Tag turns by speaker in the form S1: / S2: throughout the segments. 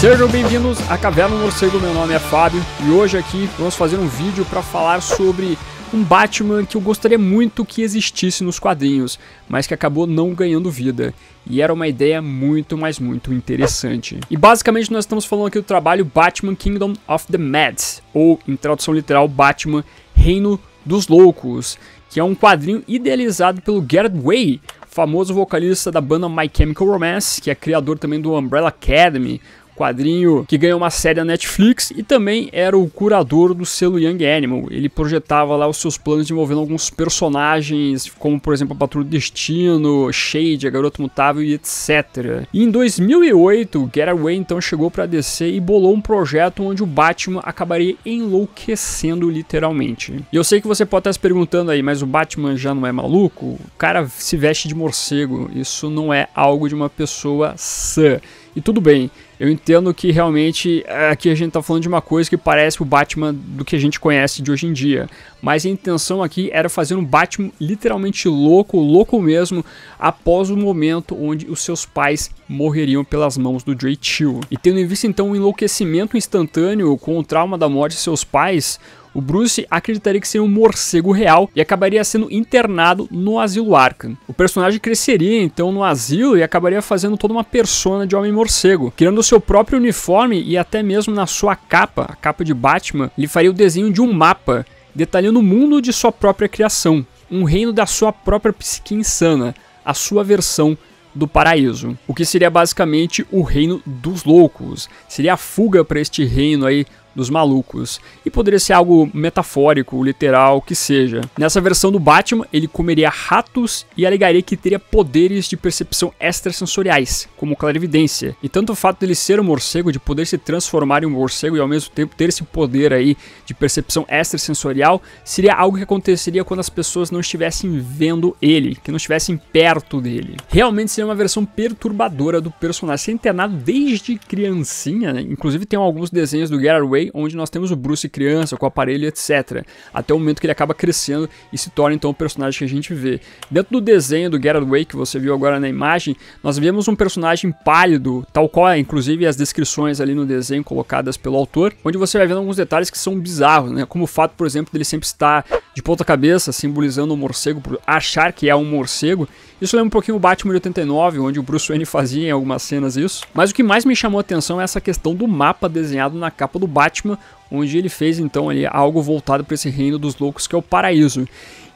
S1: Sejam bem-vindos à Caverna do Morcego, meu nome é Fábio e hoje aqui vamos fazer um vídeo para falar sobre um Batman que eu gostaria muito que existisse nos quadrinhos, mas que acabou não ganhando vida. E era uma ideia muito, mas muito interessante. E basicamente nós estamos falando aqui do trabalho Batman Kingdom of the Mads, ou em tradução literal Batman Reino dos Loucos, que é um quadrinho idealizado pelo Garrett Way, famoso vocalista da banda My Chemical Romance, que é criador também do Umbrella Academy, quadrinho que ganhou uma série na Netflix e também era o curador do selo Young Animal. Ele projetava lá os seus planos envolvendo alguns personagens, como por exemplo a Patrulha do Destino, Shade, a Garota Mutável e etc. E em 2008, Getaway então chegou para DC e bolou um projeto onde o Batman acabaria enlouquecendo literalmente. E eu sei que você pode estar se perguntando aí, mas o Batman já não é maluco? O cara se veste de morcego, isso não é algo de uma pessoa sã. E tudo bem, eu entendo que realmente é, aqui a gente está falando de uma coisa que parece o Batman do que a gente conhece de hoje em dia. Mas a intenção aqui era fazer um Batman literalmente louco, louco mesmo, após o momento onde os seus pais morreriam pelas mãos do Jay Chill. E tendo em vista então o um enlouquecimento instantâneo com o trauma da morte de seus pais, o Bruce acreditaria que seria um morcego real e acabaria sendo internado no asilo Arkham. O personagem cresceria então no asilo e acabaria fazendo toda uma persona de homem morcego, criando seu próprio uniforme e até mesmo na sua capa, a capa de Batman, ele faria o desenho de um mapa detalhando o mundo de sua própria criação, um reino da sua própria psique insana, a sua versão do paraíso, o que seria basicamente o reino dos loucos. Seria a fuga para este reino aí dos malucos. E poderia ser algo metafórico, literal, que seja. Nessa versão do Batman, ele comeria ratos e alegaria que teria poderes de percepção extrasensoriais, como clarividência. E tanto o fato dele ser um morcego, de poder se transformar em um morcego e ao mesmo tempo ter esse poder aí de percepção extrasensorial, seria algo que aconteceria quando as pessoas não estivessem vendo ele, que não estivessem perto dele. Realmente seria uma versão perturbadora do personagem, ser internado desde criancinha, né? Inclusive tem alguns desenhos do Gerard Way, onde nós temos o Bruce criança, com o aparelho, etc. Até o momento que ele acaba crescendo e se torna então o personagem que a gente vê. Dentro do desenho do Gerard Way, que você viu agora na imagem, nós vemos um personagem pálido, tal qual é, inclusive as descrições ali no desenho colocadas pelo autor, onde você vai vendo alguns detalhes que são bizarros, né? Como o fato, por exemplo, dele sempre estar de ponta cabeça, simbolizando um morcego, por achar que é um morcego, isso lembra um pouquinho o Batman de 89, onde o Bruce Wayne fazia em algumas cenas isso. Mas o que mais me chamou a atenção é essa questão do mapa desenhado na capa do Batman, onde ele fez então ali algo voltado para esse reino dos loucos que é o paraíso.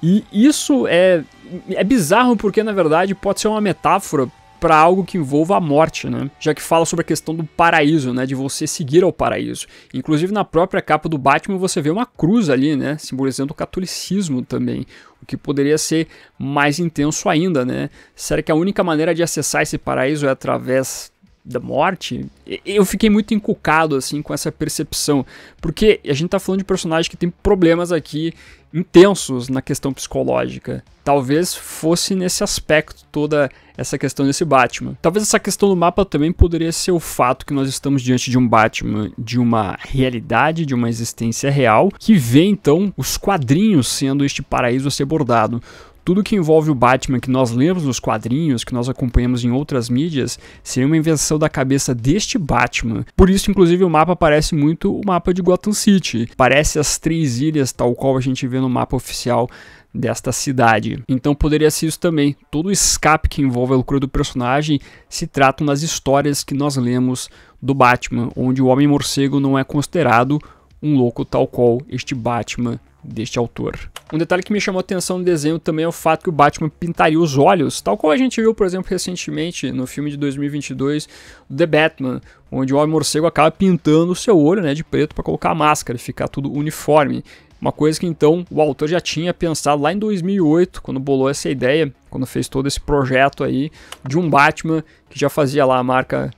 S1: E isso é, é bizarro porque na verdade pode ser uma metáfora para algo que envolva a morte, né? Já que fala sobre a questão do paraíso, né? De você seguir ao paraíso. Inclusive na própria capa do Batman você vê uma cruz ali, né? Simbolizando o catolicismo também. O que poderia ser mais intenso ainda, né? Será que a única maneira de acessar esse paraíso é através da morte, eu fiquei muito encucado assim com essa percepção, porque a gente tá falando de personagem que tem problemas aqui intensos na questão psicológica. Talvez fosse nesse aspecto toda essa questão desse Batman. Talvez essa questão do mapa também poderia ser o fato que nós estamos diante de um Batman, de uma realidade, de uma existência real, que vê então os quadrinhos sendo este paraíso a ser abordado. Tudo que envolve o Batman que nós lemos nos quadrinhos, que nós acompanhamos em outras mídias, seria uma invenção da cabeça deste Batman. Por isso, inclusive, o mapa parece muito o mapa de Gotham City. Parece as três ilhas, tal qual a gente vê no mapa oficial desta cidade. Então poderia ser isso também. Todo o escape que envolve a loucura do personagem se trata nas histórias que nós lemos do Batman, onde o Homem-Morcego não é considerado um louco tal qual este Batman deste autor. Um detalhe que me chamou a atenção no desenho também é o fato que o Batman pintaria os olhos, tal como a gente viu, por exemplo, recentemente no filme de 2022, The Batman, onde o Homem-Morcego acaba pintando o seu olho né, de preto para colocar a máscara e ficar tudo uniforme. Uma coisa que então o autor já tinha pensado lá em 2008, quando bolou essa ideia, quando fez todo esse projeto aí de um Batman que já fazia lá a marca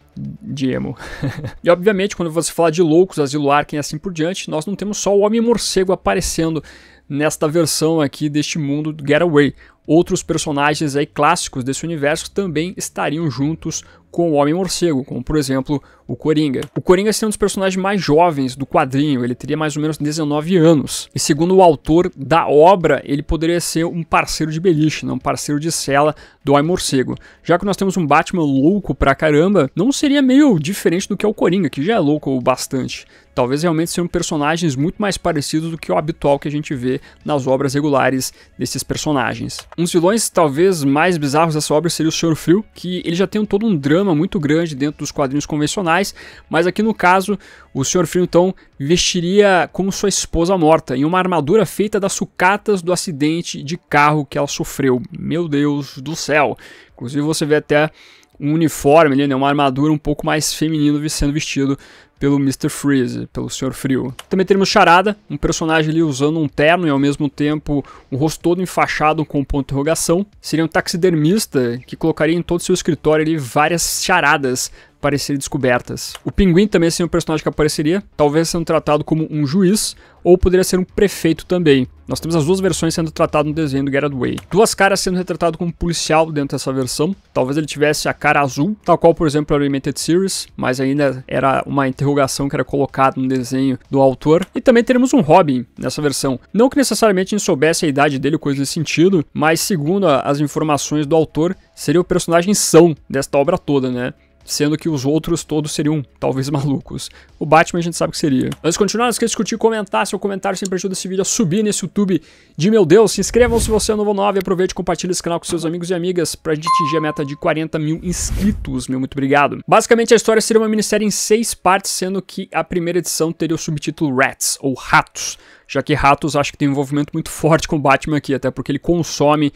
S1: de emo. e obviamente, quando você fala de loucos, Asilo Arkham e assim por diante, nós não temos só o Homem-Morcego aparecendo nesta versão aqui deste mundo do Getaway. Outros personagens aí clássicos desse universo também estariam juntos com o Homem-Morcego, como por exemplo o Coringa. O Coringa seria um dos personagens mais jovens do quadrinho, ele teria mais ou menos 19 anos. E segundo o autor da obra, ele poderia ser um parceiro de beliche, não né, um parceiro de cela do Homem-Morcego. Já que nós temos um Batman louco pra caramba, não seria meio diferente do que é o Coringa, que já é louco o bastante. Talvez realmente sejam personagens muito mais parecidos do que o habitual que a gente vê nas obras regulares desses personagens. Um dos vilões talvez mais bizarros dessa obra seria o Sr. Frio, que ele já tem todo um drama muito grande dentro dos quadrinhos convencionais, mas aqui no caso o Sr. Frio então vestiria como sua esposa morta, em uma armadura feita das sucatas do acidente de carro que ela sofreu. Meu Deus do céu! Inclusive você vê até um uniforme ali, né, uma armadura um pouco mais feminino sendo vestido pelo Mr. Freeze, pelo Sr. Frio. Também teremos Charada, um personagem ali usando um terno e ao mesmo tempo o um rosto todo enfaixado com um ponto de interrogação. Seria um taxidermista que colocaria em todo seu escritório ali várias charadas para serem descobertas. O Pinguim também seria um personagem que apareceria, talvez sendo tratado como um juiz, ou poderia ser um prefeito também. Nós temos as duas versões sendo tratadas no desenho do Gerard Way. Duas caras sendo retratado como policial dentro dessa versão. Talvez ele tivesse a cara azul, tal qual, por exemplo, o Animated Series, mas ainda era uma interrogação que era colocada no desenho do autor. E também teremos um Robin nessa versão. Não que necessariamente a gente soubesse a idade dele, coisa desse sentido, mas segundo as informações do autor, seria o personagem são desta obra toda, né? sendo que os outros todos seriam talvez malucos. O Batman a gente sabe que seria. Antes de continuar, não esqueça de curtir, comentar, seu comentário sempre ajuda esse vídeo a subir nesse YouTube de meu Deus. Se inscrevam se você é novo 9, aproveite e compartilhe esse canal com seus amigos e amigas pra gente atingir a meta de 40 mil inscritos, meu muito obrigado. Basicamente a história seria uma minissérie em seis partes, sendo que a primeira edição teria o subtítulo Rats, ou Ratos, já que Ratos acho que tem um envolvimento muito forte com o Batman aqui, até porque ele consome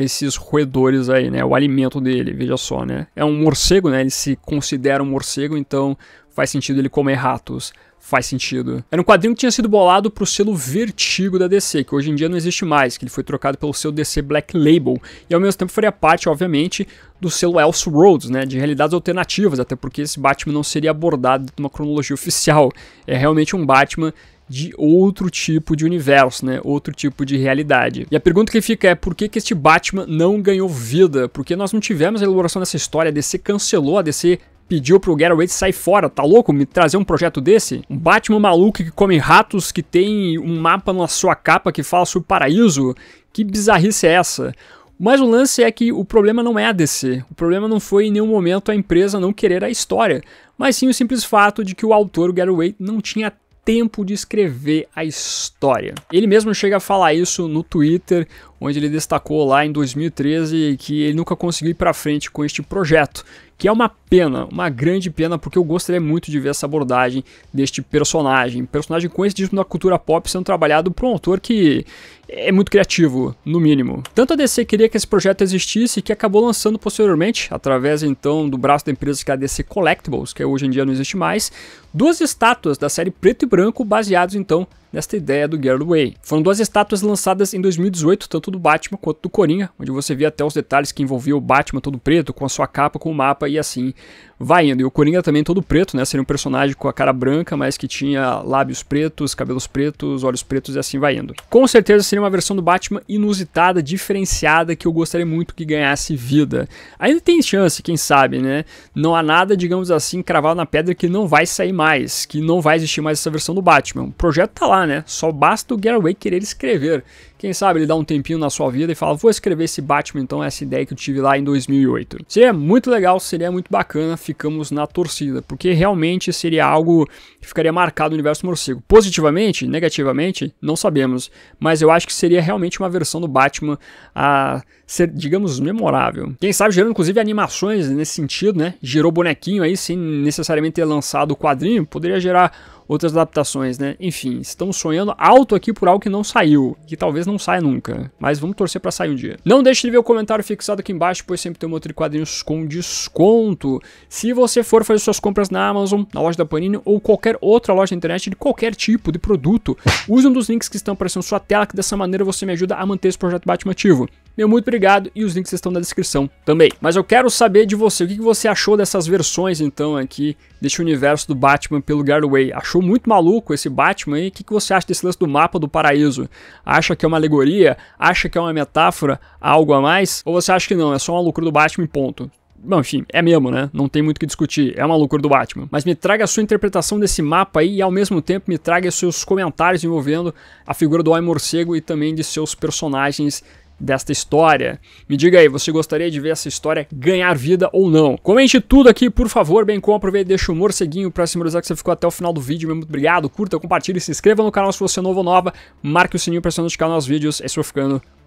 S1: esses roedores aí, né? O alimento dele, veja só, né? É um morcego, né? Ele se considera um morcego, então faz sentido ele comer ratos. Faz sentido. Era um quadrinho que tinha sido bolado pro selo Vertigo da DC, que hoje em dia não existe mais, que ele foi trocado pelo selo DC Black Label, e ao mesmo tempo faria parte, obviamente, do selo Else né, de realidades alternativas, até porque esse Batman não seria abordado numa cronologia oficial. É realmente um Batman de outro tipo de universo, né? Outro tipo de realidade. E a pergunta que fica é por que, que este Batman não ganhou vida? Porque nós não tivemos a elaboração dessa história, a DC cancelou, a DC pediu pro Gary Wade sair fora, tá louco? Me trazer um projeto desse? Um Batman maluco que come ratos, que tem um mapa na sua capa que fala sobre o paraíso? Que bizarrice é essa? Mas o lance é que o problema não é a DC. O problema não foi em nenhum momento a empresa não querer a história, mas sim o simples fato de que o autor, o Gary Wade, não tinha tempo de escrever a história. Ele mesmo chega a falar isso no Twitter, onde ele destacou lá em 2013 que ele nunca conseguiu ir para frente com este projeto, que é uma pena, uma grande pena, porque eu gostaria muito de ver essa abordagem deste personagem. Personagem conhecido na cultura pop sendo trabalhado por um autor que é muito criativo, no mínimo. Tanto a DC queria que esse projeto existisse que acabou lançando posteriormente, através então do braço da empresa que é a DC Collectibles, que hoje em dia não existe mais, duas estátuas da série preto e branco baseadas então desta ideia do Way. Foram duas estátuas lançadas em 2018, tanto do Batman quanto do Coringa, onde você via até os detalhes que envolvia o Batman todo preto, com a sua capa, com o mapa e assim vai indo. E o Coringa também todo preto, né? Seria um personagem com a cara branca, mas que tinha lábios pretos, cabelos pretos, olhos pretos e assim vai indo. Com certeza seria uma versão do Batman inusitada, diferenciada, que eu gostaria muito que ganhasse vida. Ainda tem chance, quem sabe, né? Não há nada, digamos assim, cravado na pedra que não vai sair mais, que não vai existir mais essa versão do Batman. O projeto tá lá, né? Só basta o garaway querer escrever. Quem sabe ele dá um tempinho na sua vida e fala, vou escrever esse Batman então, essa ideia que eu tive lá em 2008. Seria muito legal, seria muito bacana, ficamos na torcida, porque realmente seria algo que ficaria marcado no universo morcego. Positivamente, negativamente, não sabemos, mas eu acho que seria realmente uma versão do Batman a ser, digamos, memorável. Quem sabe gerando inclusive animações nesse sentido, né? Gerou bonequinho aí sem necessariamente ter lançado o quadrinho, poderia gerar outras adaptações, né? Enfim, estamos sonhando alto aqui por algo que não saiu, que talvez não saia nunca, mas vamos torcer para sair um dia. Não deixe de ver o comentário fixado aqui embaixo, pois sempre tem um outro de quadrinhos com desconto. Se você for fazer suas compras na Amazon, na loja da Panini ou qualquer outra loja de internet de qualquer tipo de produto, use um dos links que estão aparecendo na sua tela, que dessa maneira você me ajuda a manter esse projeto Batman ativo. Meu muito obrigado e os links estão na descrição também. Mas eu quero saber de você, o que você achou dessas versões então aqui deste universo do Batman pelo Garway? Achou muito maluco esse Batman aí? O que você acha desse lance do mapa do paraíso? Acha que é uma alegoria? Acha que é uma metáfora? Algo a mais? Ou você acha que não, é só uma loucura do Batman ponto? Bom, enfim, é mesmo, né? Não tem muito o que discutir. É uma loucura do Batman. Mas me traga a sua interpretação desse mapa aí e ao mesmo tempo me traga seus comentários envolvendo a figura do Homem Morcego e também de seus personagens desta história. Me diga aí, você gostaria de ver essa história ganhar vida ou não? Comente tudo aqui, por favor, bem como aproveite e deixa o morceguinho pra simbolizar que você ficou até o final do vídeo. Muito obrigado, curta, compartilhe, se inscreva no canal se você é novo ou nova, marque o sininho pra se notificar nos vídeos. É Estou ficando